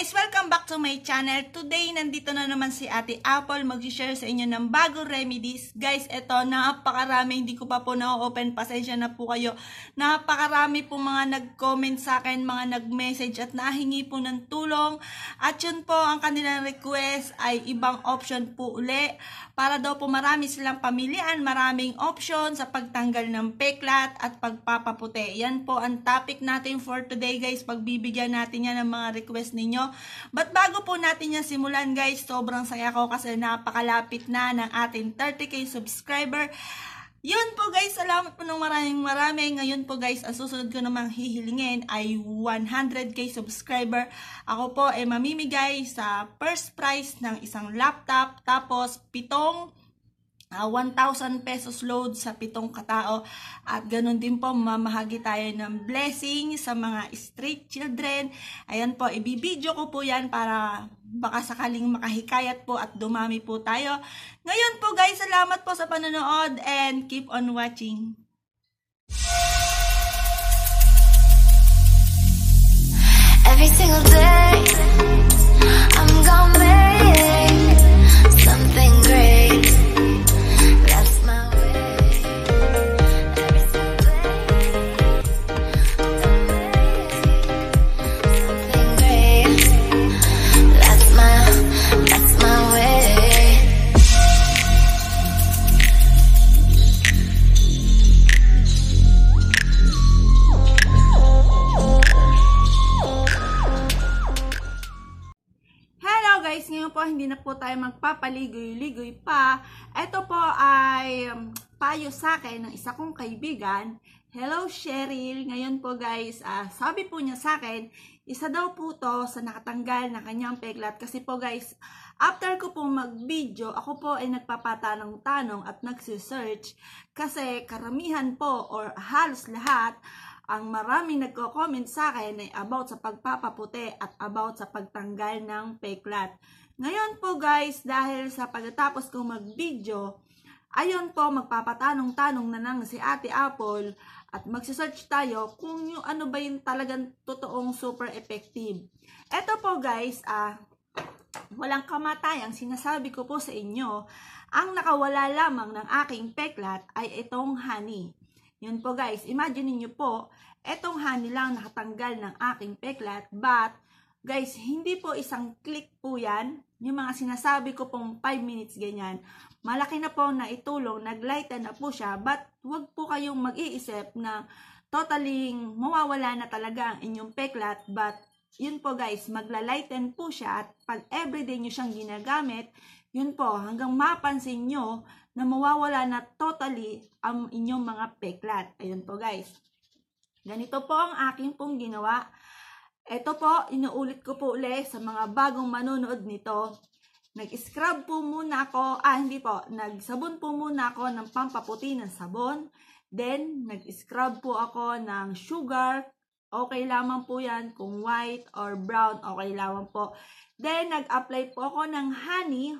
guys! Welcome back to my channel. Today, nandito na naman si Ate Apple. Mag-share sa inyo ng bagong remedies. Guys, eto, napakarami. Hindi ko pa po na-open. Pasensya na po kayo. Napakarami po mga nag-comment sa akin, mga nag-message at nahingi po ng tulong. At yun po, ang kanilang request ay ibang option po uli. Para daw po marami silang pamilian, maraming option sa pagtanggal ng peklat at pagpapaputi. Yan po ang topic natin for today guys. Pagbibigyan natin yan ng mga request ninyo ninyo. But bago po natin yan simulan guys, sobrang saya ko kasi napakalapit na ng ating 30k subscriber. Yun po guys, salamat po ng maraming marami. Ngayon po guys, ang susunod ko namang hihilingin ay 100k subscriber. Ako po ay mamimigay sa first prize ng isang laptop, tapos pitong uh, ah, 1,000 pesos load sa pitong katao. At ganun din po, mamahagi tayo ng blessing sa mga street children. Ayan po, ibibidyo ko po yan para baka sakaling makahikayat po at dumami po tayo. Ngayon po guys, salamat po sa panonood and keep on watching. Every single day hindi na po tayo magpapaligoy-ligoy pa. Ito po ay payo um, sa akin ng isa kong kaibigan. Hello Cheryl, ngayon po guys, uh, sabi po niya sa akin, isa daw po to sa nakatanggal na kanyang peglat. Kasi po guys, after ko po mag-video, ako po ay nagpapatanong-tanong at nagsisearch. Kasi karamihan po or halos lahat ang maraming nagko-comment sa akin ay about sa pagpapaputi at about sa pagtanggal ng peklat. Ngayon po guys, dahil sa pagkatapos kong mag-video, ayon po magpapatanong-tanong na nang si Ate Apple at magsisearch tayo kung yung ano ba yung talagang totoong super effective. Ito po guys, ah, walang kamatay ang sinasabi ko po sa inyo, ang nakawala lamang ng aking peklat ay itong honey. Yun po guys, imagine niyo po, itong honey lang nakatanggal ng aking peklat but guys, hindi po isang click po yan yung mga sinasabi ko pong 5 minutes ganyan, malaki na po na itulong, naglighten na po siya, but wag po kayong mag-iisip na totally mawawala na talaga ang inyong peklat, but yun po guys, magla-lighten po siya at pag everyday nyo siyang ginagamit, yun po, hanggang mapansin nyo na mawawala na totally ang inyong mga peklat. Ayun po guys. Ganito po ang aking pong ginawa. Ito po, inuulit ko po uli sa mga bagong manonood nito. Nag-scrub po muna ako, ah hindi po, nagsabon po muna ako ng pampaputi ng sabon. Then, nag-scrub po ako ng sugar. Okay lamang po yan kung white or brown, okay lamang po. Then, nag-apply po ako ng honey.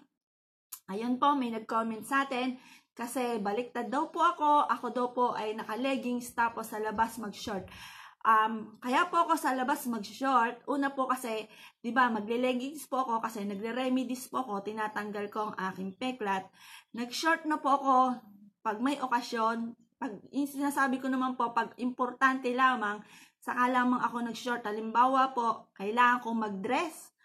Ayun po, may nag-comment sa atin. Kasi baliktad daw po ako. Ako daw po ay naka-leggings tapos sa labas mag-short. Um, kaya po ako sa labas mag-short. Una po kasi, di ba, magle-leggings po ako kasi nagre-remedies po ako, tinatanggal ko ang aking peklat. Nag-short na po ako pag may okasyon. Pag, sinasabi ko naman po, pag importante lamang, saka lamang ako nag-short. Halimbawa po, kailangan kong mag-dress.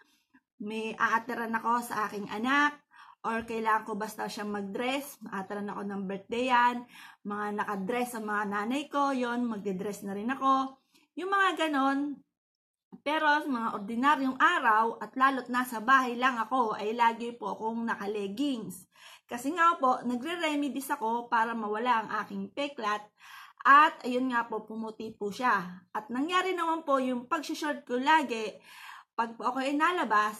May aatiran ako sa aking anak or kailangan ko basta siya mag-dress, maatalan ako ng birthday yan, mga nakadress sa mga nanay ko, yon magde-dress na rin ako. Yung mga ganon, pero sa mga ordinaryong araw at lalo't nasa bahay lang ako ay lagi po akong naka-leggings. Kasi nga po, nagre-remedies ako para mawala ang aking peklat at ayun nga po, pumuti po siya. At nangyari naman po yung pag-short ko lagi, pag po ako ay nalabas,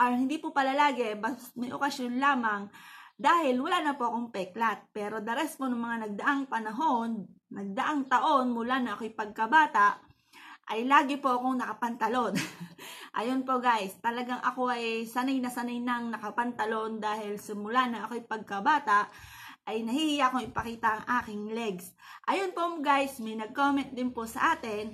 or hindi po pala lagi, may okasyon lamang, dahil wala na po akong peklat. Pero the rest po ng mga nagdaang panahon, nagdaang taon mula na ako'y pagkabata, ay lagi po akong nakapantalon. Ayun po guys, talagang ako ay sanay na sanay nang nakapantalon dahil simula na ako'y pagkabata ay nahihiya akong ipakita ang aking legs. Ayun po guys, may nag-comment din po sa atin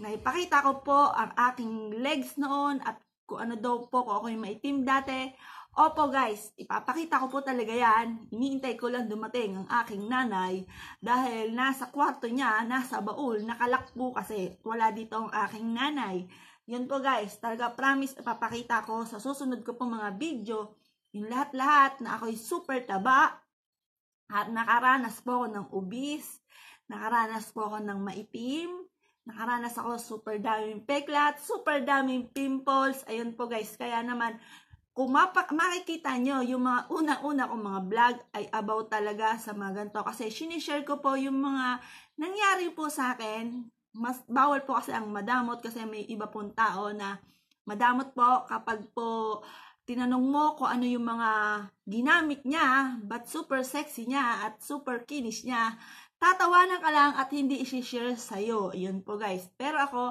na ipakita ko po ang aking legs noon at kung ano daw po kung ako'y maitim dati Opo guys, ipapakita ko po talaga yan. Iniintay ko lang dumating ang aking nanay dahil nasa kwarto niya, nasa baul, nakalak po kasi wala dito ang aking nanay. Yun po guys, talaga promise ipapakita ko sa susunod ko pong mga video yung lahat-lahat na ako'y super taba at nakaranas po ako ng ubis, nakaranas po ako ng maitim, nakaranas ako super daming peklat, super daming pimples. Ayun po guys, kaya naman kung mapa- makikita nyo, yung mga una-una kong mga vlog ay about talaga sa mga ganito. Kasi sinishare ko po yung mga nangyari po sa akin. Mas bawal po kasi ang madamot kasi may iba pong tao na madamot po kapag po tinanong mo kung ano yung mga ginamit niya, but super sexy niya at super kinis niya, tatawanan ka lang at hindi isi-share sa'yo. Yun po guys. Pero ako,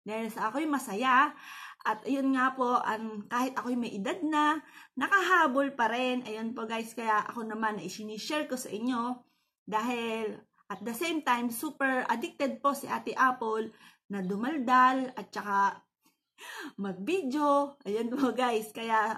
dahil sa ako'y masaya, at ayun nga po, ang, kahit ako'y may edad na, nakahabol pa rin. Ayun po guys, kaya ako naman isinishare ko sa inyo dahil at the same time, super addicted po si Ate Apple na dumaldal at saka mag-video. Ayun po guys, kaya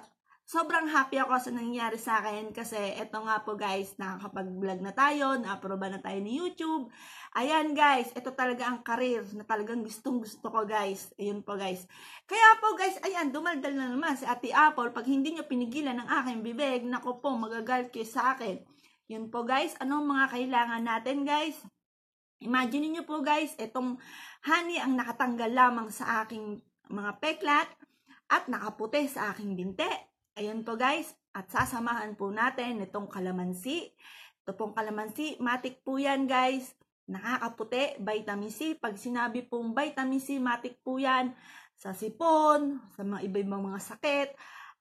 sobrang happy ako sa nangyari sa akin kasi eto nga po guys, nakakapag-vlog na tayo, na-approve na tayo ni YouTube. Ayan guys, ito talaga ang career na talagang gustong gusto ko guys. Ayun po guys. Kaya po guys, ayan, dumaldal na naman si Ate Apple. Pag hindi nyo pinigilan ng aking bibig, nako po, magagal kayo sa akin. Yun po guys, anong mga kailangan natin guys? Imagine niyo po guys, itong honey ang nakatanggal lamang sa aking mga peklat at nakaputi sa aking binte Ayan po guys, at sasamahan po natin itong kalamansi. Ito pong kalamansi, matik po yan guys. Nakakaputi, vitamin C. Pag sinabi pong vitamin C, matik po yan sa sipon, sa mga iba-ibang mga sakit,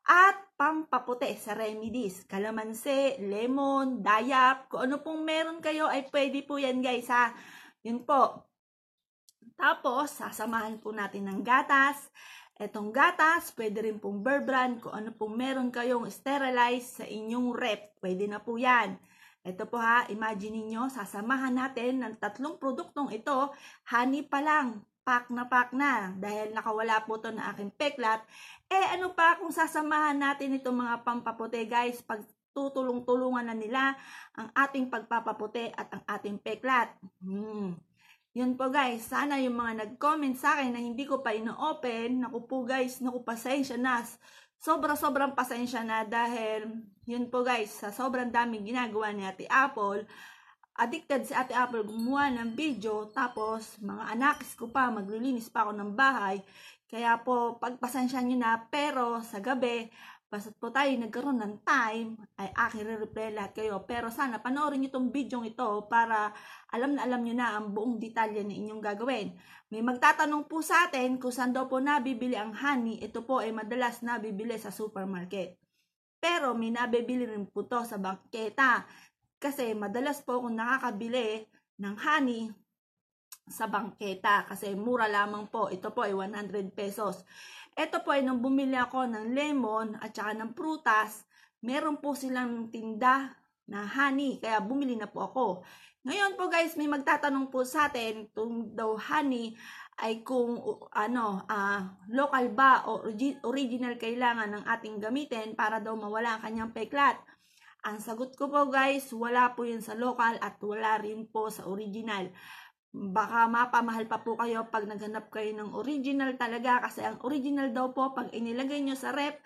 at pampaputi sa remedies, kalamansi, lemon, dayap, kung ano pong meron kayo ay pwede po yan guys ha. Yun po. Tapos, sasamahan po natin ng gatas. Etong gatas, pwede rin pong bear brand kung ano pong meron kayong sterilize sa inyong rep. Pwede na po yan. Ito po ha, imagine niyo sasamahan natin ng tatlong produktong ito, honey pa lang, pack na pack na, dahil nakawala po to na aking peklat. Eh ano pa kung sasamahan natin itong mga pampapote guys, pag tutulong-tulungan na nila ang ating pagpapaputi at ang ating peklat. Hmm. Yun po guys, sana yung mga nag-comment sa akin na hindi ko pa ino-open, naku po guys, naku pasensya na. Sobra-sobrang pasensya na dahil, yun po guys, sa sobrang daming ginagawa ni Ate Apple, addicted si Ate Apple gumawa ng video, tapos mga anakis ko pa, maglilinis pa ako ng bahay. Kaya po, pagpasensya nyo na, pero sa gabi, Basta't po tayo nagkaroon ng time, ay aking re-replay lahat kayo. Pero sana panoorin nyo itong video ito para alam na alam nyo na ang buong detalye na inyong gagawin. May magtatanong po sa atin kung saan daw po nabibili ang honey. Ito po ay madalas nabibili sa supermarket. Pero may nabibili rin po to sa bangketa. Kasi madalas po kung nakakabili ng honey sa bangketa. Kasi mura lamang po. Ito po ay 100 pesos. Ito po ay nung bumili ako ng lemon at saka ng prutas, meron po silang tinda na honey, kaya bumili na po ako. Ngayon po guys, may magtatanong po sa atin kung daw honey ay kung uh, ano, uh, local ba o original kailangan ng ating gamitin para daw mawala ang kanyang peklat. Ang sagot ko po guys, wala po yun sa local at wala rin po sa original baka mapamahal pa po kayo pag naghanap kayo ng original talaga kasi ang original daw po pag inilagay nyo sa rep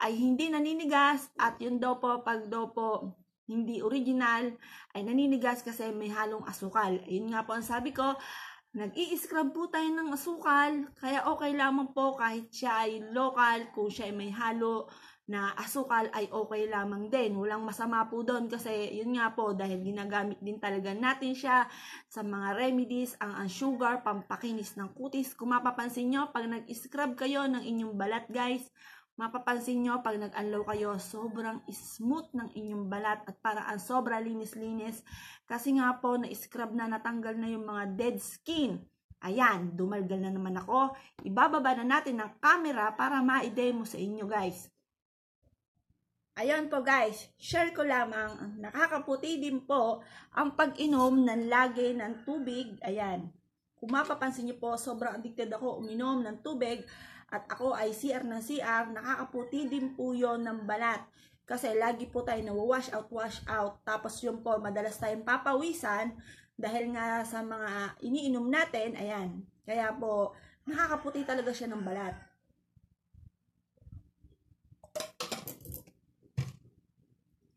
ay hindi naninigas at yun daw po pag daw po hindi original ay naninigas kasi may halong asukal. Yun nga po ang sabi ko, nag-i-scrub po tayo ng asukal kaya okay lamang po kahit siya ay local kung siya ay may halo na asukal ay okay lamang din. Walang masama po doon kasi yun nga po dahil ginagamit din talaga natin siya sa mga remedies, ang, ang sugar, pampakinis ng kutis. Kung mapapansin nyo, pag nag-scrub kayo ng inyong balat guys, mapapansin nyo pag nag-unlow kayo, sobrang smooth ng inyong balat at para paraan sobra linis-linis. Kasi nga po, na-scrub na, natanggal na yung mga dead skin. Ayan, dumalgal na naman ako. Ibababa na natin ang camera para ma-demo sa inyo guys. Ayan po guys, share ko lamang, nakakaputi din po ang pag-inom ng lagi ng tubig. Ayan, kung mapapansin niyo po, sobrang addicted ako uminom ng tubig at ako ay CR ng CR, nakakaputi din po yon ng balat. Kasi lagi po tayo nawawash out, wash out, tapos yun po madalas tayong papawisan dahil nga sa mga iniinom natin, ayan, kaya po nakakaputi talaga siya ng balat.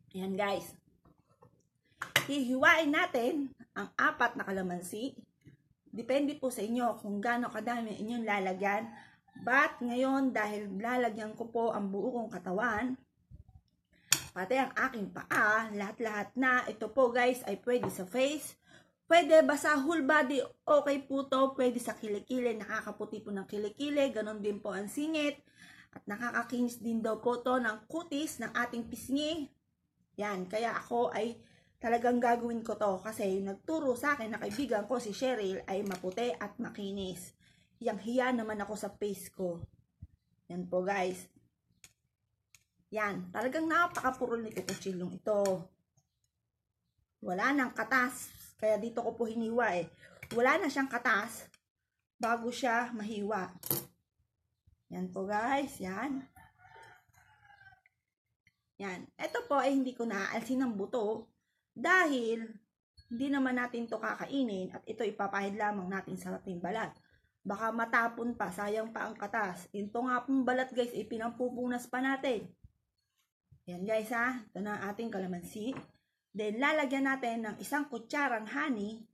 Ayan guys. Hihiwain natin ang apat na kalamansi. Depende po sa inyo kung gaano kadami inyong lalagyan. But ngayon dahil lalagyan ko po ang buo kong katawan, pati ang aking paa, lahat-lahat na. Ito po guys ay pwede sa face, Pwede ba sa whole body, okay po to. Pwede sa kilikili, nakakaputi po ng kilikili. ganun din po ang singit. At nakakakins din daw po to ng kutis ng ating pisngi. Yan, kaya ako ay talagang gagawin ko to kasi yung nagturo sa akin na kaibigan ko si Cheryl ay maputi at makinis. Yang hiya naman ako sa face ko. Yan po guys. Yan, talagang napakapurol nito kutsilong ito. Wala nang katas. Kaya dito ko po hiniwa eh. Wala na siyang katas bago siya mahiwa. Yan po guys, yan. Yan. Ito po ay hindi ko naaalsin ng buto dahil hindi naman natin to kakainin at ito ipapahid lamang natin sa ating balat. Baka matapon pa, sayang pa ang katas. Ito nga pong balat guys, ipinampupunas pa natin. Yan guys ha, ito na ang ating kalamansi. Then lalagyan natin ng isang kutsarang honey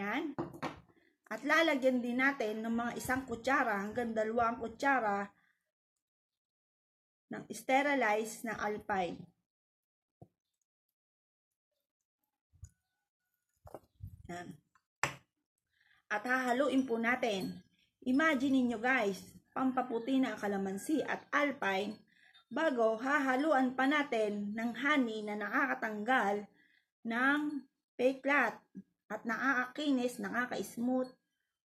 Yan. At lalagyan din natin ng mga isang kutsara hanggang dalawang kutsara ng sterilized na alpine. Yan. At hahaluin po natin. Imagine niyo guys, pampaputi na kalamansi at alpine bago hahaluan pa natin ng honey na nakakatanggal ng fake flat. At nakakakinis, nakaka-smooth.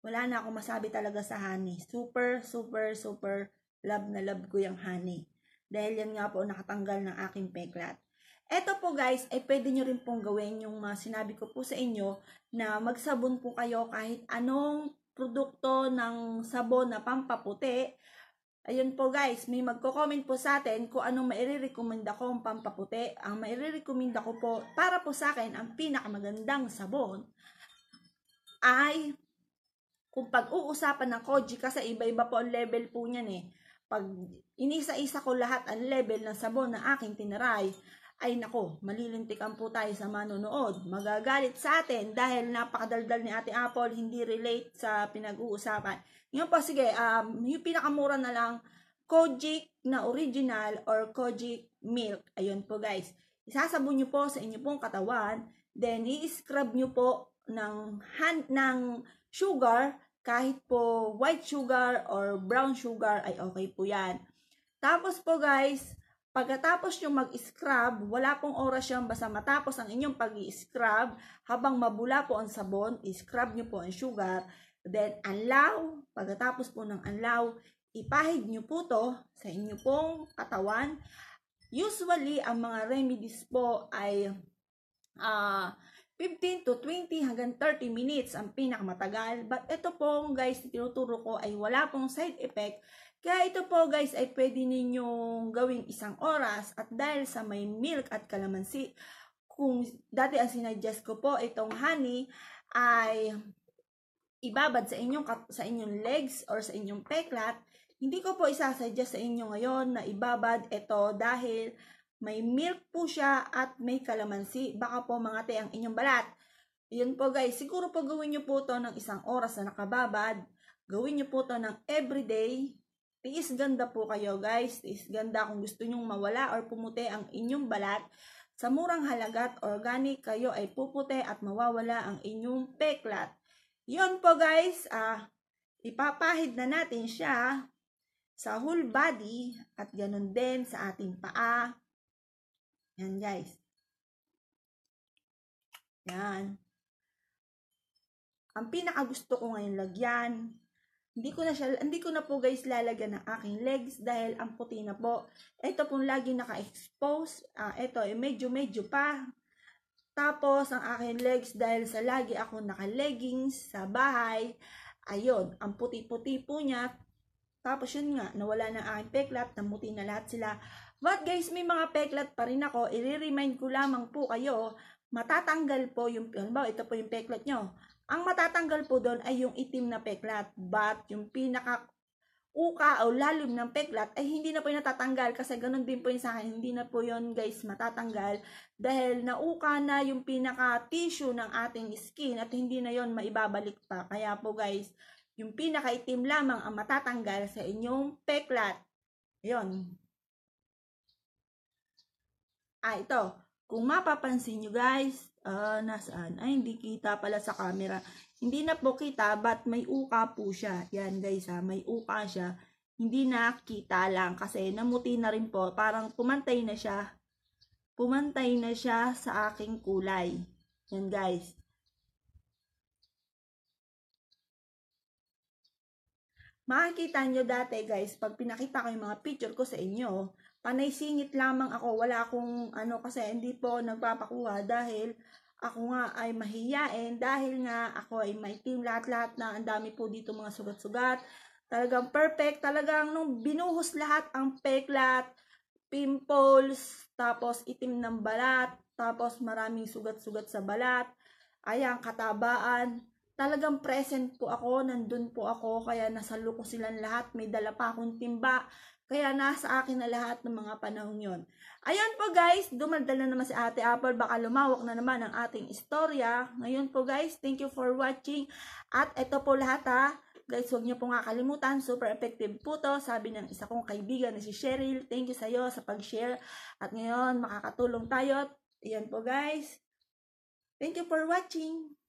Wala na akong masabi talaga sa honey. Super, super, super love na love ko yung honey. Dahil yan nga po nakatanggal ng aking peklat. Ito po guys, ay pwede nyo rin pong gawin yung uh, sinabi ko po sa inyo na magsabon po kayo kahit anong produkto ng sabon na pampaputi Ayun po guys, may magko-comment po sa atin kung anong mairirekomenda kong pampaputi. Ang mairirekomenda ko po, para po sa akin, ang pinakamagandang sabon ay kung pag-uusapan ng Koji, kasi iba-iba po ang level po niyan eh. Pag inisa-isa ko lahat ang level ng sabon na aking tinaray, ay nako, malilintikan po tayo sa manonood. Magagalit sa atin dahil napakadaldal ni Ate Apple, hindi relate sa pinag-uusapan. Ngayon po, sige, um, yung pinakamura na lang, Kojic na original or Kojic milk. Ayun po guys. Isasabon nyo po sa inyo pong katawan, then i-scrub nyo po ng, hand, ng sugar, kahit po white sugar or brown sugar ay okay po yan. Tapos po guys, Pagkatapos nyo mag-scrub, wala pong oras yun basta matapos ang inyong pag-scrub, habang mabula po ang sabon, scrub nyo po ang sugar, then anlaw, pagkatapos po ng anlaw, ipahid nyo po to sa inyong pong katawan. Usually, ang mga remedies po ay uh, 15 to 20 hanggang 30 minutes ang pinakamatagal. But ito po guys, tinuturo ko ay wala pong side effect. Kaya ito po guys ay pwede ninyong gawing isang oras at dahil sa may milk at kalamansi, kung dati ang sinadjust ko po itong honey ay ibabad sa inyong sa inyong legs or sa inyong peklat, hindi ko po isasuggest sa inyo ngayon na ibabad ito dahil may milk po siya at may kalamansi. Baka po mga te ang inyong balat. Yun po guys, siguro po gawin niyo po to ng isang oras na nakababad. Gawin niyo po to ng everyday. Tiis ganda po kayo guys. Tiis ganda kung gusto nyong mawala or pumuti ang inyong balat. Sa murang halagat organic, kayo ay pupute at mawawala ang inyong peklat. Yun po guys, ah, ipapahid na natin siya sa whole body at ganun din sa ating paa, yan guys. Yan. Ang pinaka gusto ko ngayon lagyan. Hindi ko na siya, hindi ko na po guys lalagyan ng aking legs dahil ang puti na po. Ito pong lagi naka-expose. Uh, ito, eh, medyo medyo pa. Tapos, ang aking legs, dahil sa lagi ako naka-leggings sa bahay, ayun, ang puti-puti po niya. Tapos, yun nga, nawala ng aking peklap, namuti na lahat sila. But guys, may mga peklat pa rin ako. I-remind ko lamang po kayo, matatanggal po yung, halimbawa, ito po yung peklat nyo. Ang matatanggal po doon ay yung itim na peklat. But yung pinaka uka o lalim ng peklat ay hindi na po yung natatanggal kasi ganun din po yung sa akin. Hindi na po yun guys matatanggal dahil nauka na yung pinaka tissue ng ating skin at hindi na yon maibabalik pa. Kaya po guys, yung pinaka itim lamang ang matatanggal sa inyong peklat. Yun. Ah, ito. Kung mapapansin nyo guys, uh, nasaan? Ay, hindi kita pala sa camera. Hindi na po kita, but may uka po siya. Yan guys ha, ah, may uka siya. Hindi nakita lang kasi namuti na rin po. Parang pumantay na siya. Pumantay na siya sa aking kulay. Yan guys. Makikita nyo dati guys, pag pinakita ko yung mga picture ko sa inyo, Panay ah, singit lamang ako. Wala akong ano kasi hindi po nagpapakuha dahil ako nga ay mahiyain dahil nga ako ay may team lahat-lahat na ang dami po dito mga sugat-sugat. Talagang perfect. Talagang nung binuhos lahat ang peklat, pimples, tapos itim ng balat, tapos maraming sugat-sugat sa balat. Ayan, katabaan talagang present po ako, nandun po ako, kaya nasa loko silang lahat, may dala pa akong timba, kaya nasa akin na lahat ng mga panahon yon. Ayan po guys, dumaldal na naman si Ate Apple, baka lumawak na naman ang ating istorya. Ngayon po guys, thank you for watching. At ito po lahat ha, guys, huwag niyo po nga kalimutan, super effective po to. Sabi ng isa kong kaibigan na si Cheryl, thank you sa'yo sa pag-share. At ngayon, makakatulong tayo. Ayan po guys. Thank you for watching.